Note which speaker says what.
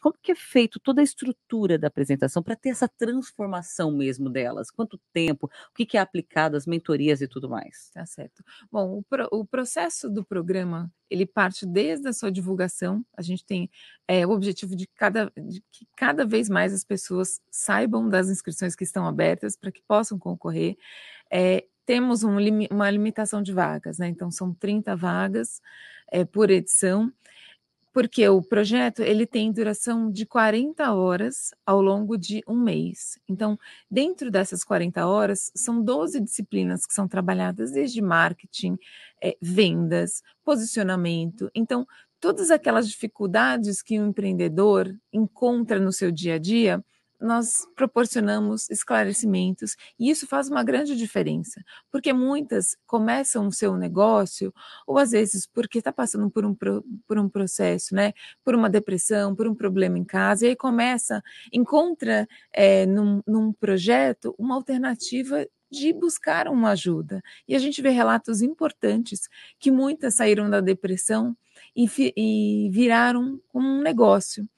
Speaker 1: Como que é feito toda a estrutura da apresentação para ter essa transformação mesmo delas? Quanto tempo? O que, que é aplicado, as mentorias e tudo mais? Tá certo.
Speaker 2: Bom, o, pro, o processo do programa ele parte desde a sua divulgação. A gente tem é, o objetivo de, cada, de que cada vez mais as pessoas saibam das inscrições que estão abertas para que possam concorrer. É, temos um, uma limitação de vagas, né? Então, são 30 vagas é, por edição porque o projeto ele tem duração de 40 horas ao longo de um mês. Então, dentro dessas 40 horas, são 12 disciplinas que são trabalhadas, desde marketing, é, vendas, posicionamento. Então, todas aquelas dificuldades que o um empreendedor encontra no seu dia a dia, nós proporcionamos esclarecimentos e isso faz uma grande diferença, porque muitas começam o seu negócio, ou às vezes porque está passando por um, por um processo, né, por uma depressão, por um problema em casa, e aí começa, encontra é, num, num projeto uma alternativa de buscar uma ajuda. E a gente vê relatos importantes que muitas saíram da depressão e, e viraram um negócio.